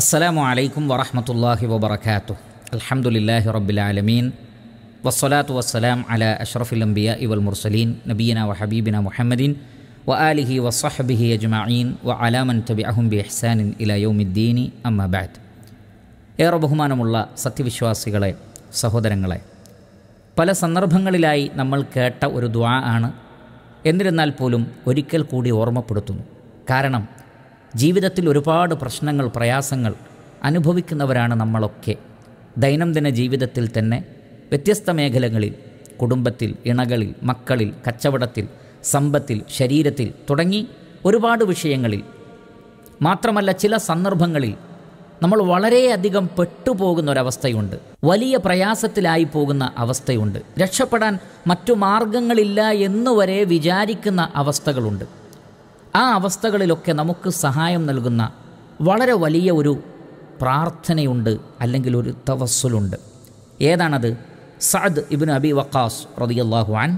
അസ്സലാമു അലൈക്കും വറഹമത്തല്ലാഹി വബർക്കാത്തു അലഹമുല്ലാഹി റബ്ബിലാലമീൻ വസ്സലാത്തു വസ്സലാം അല അഷ്റഫുൽ അംബിയ ഇവൽ മുർസലീൻ നബീന വ ഹബീബിന മുഹമ്മദീൻ വ ആലിഹി വസ്സഹബിഹി അജ്മീൻ വ അലാമൻ തബി അഹുംബി ഇഹ്സാനിൻ ഇല യൗമിദ്ദീനി അമ്മബാദ് ഏറെ ബഹുമാനമുള്ള സത്യവിശ്വാസികളെ സഹോദരങ്ങളെ പല സന്ദർഭങ്ങളിലായി നമ്മൾ കേട്ട ഒരു ദ്വാ ആണ് എന്നിരുന്നാൽ പോലും ഒരിക്കൽ കൂടി ഓർമ്മപ്പെടുത്തുന്നു കാരണം ജീവിതത്തിൽ ഒരുപാട് പ്രശ്നങ്ങൾ പ്രയാസങ്ങൾ അനുഭവിക്കുന്നവരാണ് നമ്മളൊക്കെ ദൈനംദിന ജീവിതത്തിൽ തന്നെ വ്യത്യസ്ത മേഖലകളിൽ കുടുംബത്തിൽ ഇണകളിൽ മക്കളിൽ കച്ചവടത്തിൽ സമ്പത്തിൽ ശരീരത്തിൽ തുടങ്ങി ഒരുപാട് വിഷയങ്ങളിൽ മാത്രമല്ല ചില സന്ദർഭങ്ങളിൽ നമ്മൾ വളരെയധികം പെട്ടുപോകുന്ന ഒരവസ്ഥയുണ്ട് വലിയ പ്രയാസത്തിലായി പോകുന്ന അവസ്ഥയുണ്ട് രക്ഷപ്പെടാൻ മറ്റു മാർഗങ്ങളില്ല എന്നുവരെ വിചാരിക്കുന്ന അവസ്ഥകളുണ്ട് ആ അവസ്ഥകളിലൊക്കെ നമുക്ക് സഹായം നൽകുന്ന വളരെ വലിയ ഒരു പ്രാർത്ഥനയുണ്ട് അല്ലെങ്കിൽ ഒരു തവസ്സുലുണ്ട് ഏതാണത് സഅദ് ഇബിൻ അബി വക്കാസ് റതിയല്ലാഹു ആൻ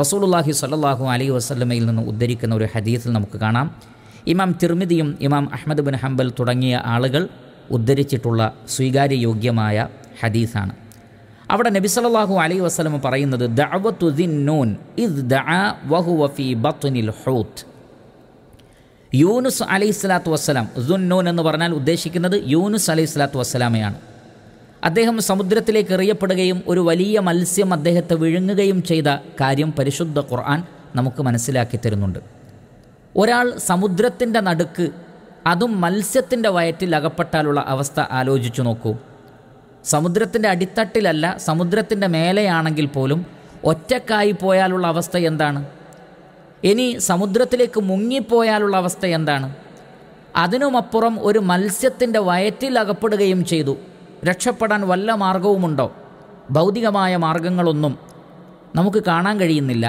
റസൂലുല്ലാഹി സല്ലാഹു അലൈ വസ്ലമയിൽ നിന്ന് ഉദ്ധരിക്കുന്ന ഒരു ഹദീസിൽ നമുക്ക് കാണാം ഇമാം തിർമിതിയും ഇമാം അഹമ്മദ് ബിൻ ഹംബൽ തുടങ്ങിയ ആളുകൾ ഉദ്ധരിച്ചിട്ടുള്ള സ്വീകാര്യയോഗ്യമായ ഹദീസാണ് അവിടെ നബി സല്ലാഹു അലൈ വസ്ലം പറയുന്നത് ദഅവത്തു ദിൻ നൂൻ ഇദ് ദഅ വഹു വഫി ബത്നിൽ ഹൂത്ത് യൂനുസ് അലൈഹി സ്വലാത്തു വസ്സലാം നൂൻ എന്ന് പറഞ്ഞാൽ ഉദ്ദേശിക്കുന്നത് യൂനുസ് അലൈഹി സ്വലാത്തു വസ്സലാമയാണ് അദ്ദേഹം സമുദ്രത്തിലേക്ക് എറിയപ്പെടുകയും ഒരു വലിയ മത്സ്യം അദ്ദേഹത്തെ വിഴുങ്ങുകയും ചെയ്ത കാര്യം പരിശുദ്ധ ഖുർആൻ നമുക്ക് മനസ്സിലാക്കി തരുന്നുണ്ട് ഒരാൾ സമുദ്രത്തിൻ്റെ നടുക്ക് അതും മത്സ്യത്തിൻ്റെ വയറ്റിൽ അകപ്പെട്ടാലുള്ള അവസ്ഥ ആലോചിച്ചു നോക്കൂ സമുദ്രത്തിൻ്റെ അടിത്തട്ടിലല്ല സമുദ്രത്തിൻ്റെ മേലെയാണെങ്കിൽ പോലും ഒറ്റക്കായി പോയാലുള്ള അവസ്ഥ എന്താണ് ഇനി സമുദ്രത്തിലേക്ക് മുങ്ങിപ്പോയാലുള്ള അവസ്ഥ എന്താണ് അതിനുമപ്പുറം ഒരു മത്സ്യത്തിൻ്റെ വയറ്റിൽ അകപ്പെടുകയും ചെയ്തു രക്ഷപ്പെടാൻ വല്ല മാർഗവുമുണ്ടോ ഭൗതികമായ മാർഗങ്ങളൊന്നും നമുക്ക് കാണാൻ കഴിയുന്നില്ല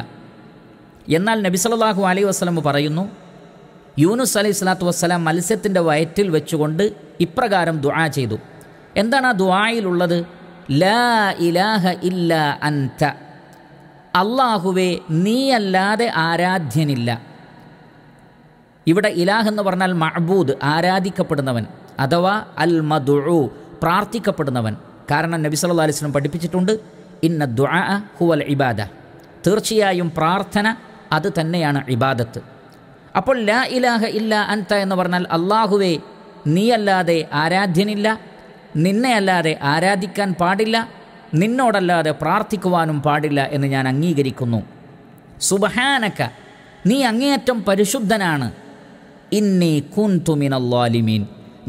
എന്നാൽ നബിസലാഹു അലൈ വസ്ലം പറയുന്നു യൂനുസ് അലൈഹി സ്വലാത്തു വസ്സലാം മത്സ്യത്തിൻ്റെ വയറ്റിൽ വെച്ചുകൊണ്ട് ഇപ്രകാരം ദുആ ചെയ്തു എന്താണ് ആ ദുആയിലുള്ളത് ലാ ഇലാഹ ഇല്ല അൻത അള്ളാഹുവെ നീയല്ലാതെ ആരാധ്യനില്ല ഇവിടെ ഇലാഹ് എന്ന് പറഞ്ഞാൽ മഹബൂദ് ആരാധിക്കപ്പെടുന്നവൻ അഥവാ അൽ മദുഉ പ്രാർത്ഥിക്കപ്പെടുന്നവൻ കാരണം നബി അലൈഹി അലിസ്ലം പഠിപ്പിച്ചിട്ടുണ്ട് ഇന്ന ദുആ ഹുവൽ ഇബാദ തീർച്ചയായും പ്രാർത്ഥന അത് തന്നെയാണ് ഇബാദത്ത് അപ്പോൾ ലാ ഇലാഹ ഇല്ല അൻത എന്ന് പറഞ്ഞാൽ അള്ളാഹുവെ നീയല്ലാതെ ആരാധ്യനില്ല നിന്നെയല്ലാതെ ആരാധിക്കാൻ പാടില്ല നിന്നോടല്ലാതെ പ്രാർത്ഥിക്കുവാനും പാടില്ല എന്ന് ഞാൻ അംഗീകരിക്കുന്നു സുബഹാനക്ക നീ അങ്ങേയറ്റം പരിശുദ്ധനാണ് ഇന്നി കുൻതുമിന ലാലിമീൻ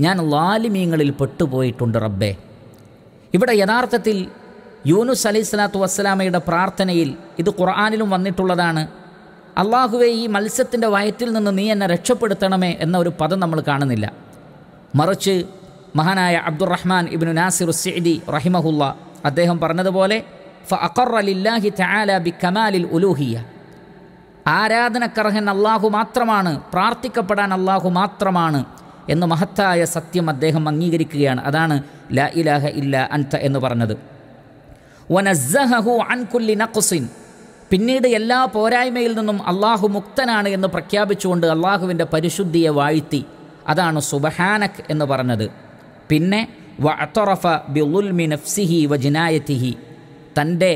ഞാൻ ലാലിമീങ്ങളിൽ പെട്ടുപോയിട്ടുണ്ട് റബ്ബേ ഇവിടെ യഥാർത്ഥത്തിൽ യൂനുസ് അലൈഹി സ്വലാത്തു വസ്സലാമയുടെ പ്രാർത്ഥനയിൽ ഇത് ഖുർആാനിലും വന്നിട്ടുള്ളതാണ് അള്ളാഹുവെ ഈ മത്സ്യത്തിൻ്റെ വയറ്റിൽ നിന്ന് നീ എന്നെ രക്ഷപ്പെടുത്തണമേ എന്ന ഒരു പദം നമ്മൾ കാണുന്നില്ല മറിച്ച് മഹാനായ അബ്ദുറഹ്മാൻ ഇബിനു നാസിർ സെയ്ദി റഹിമഹുല്ല അദ്ദേഹം പറഞ്ഞതുപോലെ ഫ ബി ആരാധനക്കർഹൻ അള്ളാഹു മാത്രമാണ് പ്രാർത്ഥിക്കപ്പെടാൻ അള്ളാഹു മാത്രമാണ് എന്ന് മഹത്തായ സത്യം അദ്ദേഹം അംഗീകരിക്കുകയാണ് അതാണ് ല ഇലാഹ ഇല്ല അൻത എന്ന് പറഞ്ഞത് പിന്നീട് എല്ലാ പോരായ്മയിൽ നിന്നും അള്ളാഹു മുക്തനാണ് എന്ന് പ്രഖ്യാപിച്ചുകൊണ്ട് അള്ളാഹുവിൻ്റെ പരിശുദ്ധിയെ വാഴ്ത്തി അതാണ് സുബഹാനക് എന്ന് പറഞ്ഞത് പിന്നെ വഅത്തറഫ ബിളുൽമി നഫ്സിഹി വജിനായത്തിഹി തൻ്റെ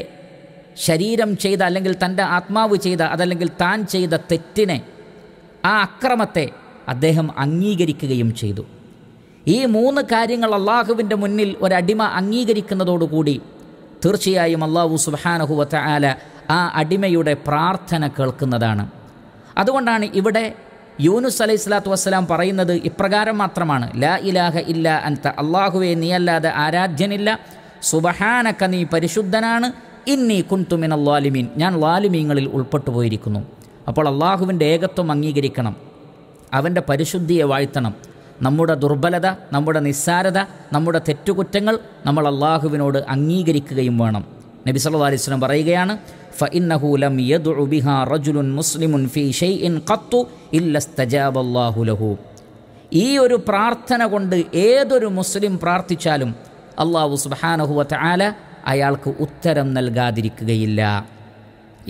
ശരീരം ചെയ്ത അല്ലെങ്കിൽ തൻ്റെ ആത്മാവ് ചെയ്ത അതല്ലെങ്കിൽ താൻ ചെയ്ത തെറ്റിനെ ആ അക്രമത്തെ അദ്ദേഹം അംഗീകരിക്കുകയും ചെയ്തു ഈ മൂന്ന് കാര്യങ്ങൾ അള്ളാഹുവിൻ്റെ മുന്നിൽ ഒരടിമ അംഗീകരിക്കുന്നതോടുകൂടി തീർച്ചയായും അള്ളാഹു വ ആല ആ അടിമയുടെ പ്രാർത്ഥന കേൾക്കുന്നതാണ് അതുകൊണ്ടാണ് ഇവിടെ യൂനുസ് അലൈഹി സ്വലാത്തു വസ്സലാം പറയുന്നത് ഇപ്രകാരം മാത്രമാണ് ലാ ഇലാഹ ഇല്ല അൻത അള്ളാഹുവെ അല്ലാതെ ആരാധ്യനില്ല സുബഹാനക്ക നീ പരിശുദ്ധനാണ് ഇന്നി കുൻതുമിൻ ലാലിമീൻ ഞാൻ ലാലിമീങ്ങളിൽ ഉൾപ്പെട്ടു പോയിരിക്കുന്നു അപ്പോൾ അള്ളാഹുവിൻ്റെ ഏകത്വം അംഗീകരിക്കണം അവൻ്റെ പരിശുദ്ധിയെ വാഴ്ത്തണം നമ്മുടെ ദുർബലത നമ്മുടെ നിസ്സാരത നമ്മുടെ തെറ്റുകുറ്റങ്ങൾ നമ്മൾ അള്ളാഹുവിനോട് അംഗീകരിക്കുകയും വേണം നബി സല്ലു അലൈഹി പറയുകയാണ് فإنه لم يدع بها رجل مسلم في شيء قط إلا استجاب الله له ഈ ഒരു പ്രാർത്ഥന കൊണ്ട് ഏതൊരു മുസ്ലിം പ്രാർത്ഥിച്ചാലും അള്ളാഹു സുബാനഹുവ ചാല അയാൾക്ക് ഉത്തരം നൽകാതിരിക്കുകയില്ല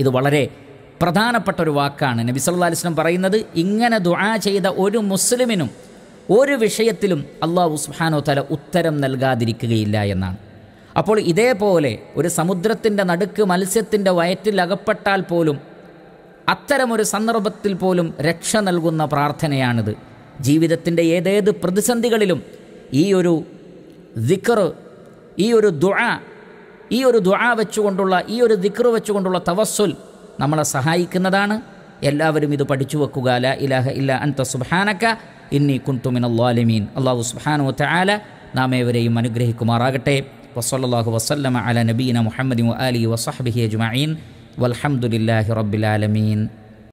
ഇത് വളരെ പ്രധാനപ്പെട്ട ഒരു വാക്കാണ് നബി സല്ലാ അലിസ്ലം പറയുന്നത് ഇങ്ങനെ ദുആ ചെയ്ത ഒരു മുസ്ലിമിനും ഒരു വിഷയത്തിലും അള്ളാഹു സുബാനോ തല ഉത്തരം നൽകാതിരിക്കുകയില്ല എന്നാണ് അപ്പോൾ ഇതേപോലെ ഒരു സമുദ്രത്തിൻ്റെ നടുക്ക് മത്സ്യത്തിൻ്റെ വയറ്റിൽ അകപ്പെട്ടാൽ പോലും അത്തരമൊരു സന്ദർഭത്തിൽ പോലും രക്ഷ നൽകുന്ന പ്രാർത്ഥനയാണിത് ജീവിതത്തിൻ്റെ ഏതേത് പ്രതിസന്ധികളിലും ഈ ഒരു ദിക്കർ ഈ ഒരു ദുഴ ഈ ഒരു ദുഴ വെച്ചുകൊണ്ടുള്ള ഈ ഒരു ദിക്കർ വെച്ചുകൊണ്ടുള്ള തവസ്സുൽ നമ്മളെ സഹായിക്കുന്നതാണ് എല്ലാവരും ഇത് പഠിച്ചു വെക്കുക ല ഇലാഹ ഇല്ല അൻത സുഹാനക്ക ഇന്നി കുൻതുമിൻ അള്ളാലിമീൻ അള്ളാഹു സുഹാനോ താല നാം ഏവരെയും അനുഗ്രഹിക്കുമാറാകട്ടെ وصلى الله وسلم على نبينا محمد وآله وصحبه أجمعين والحمد لله رب العالمين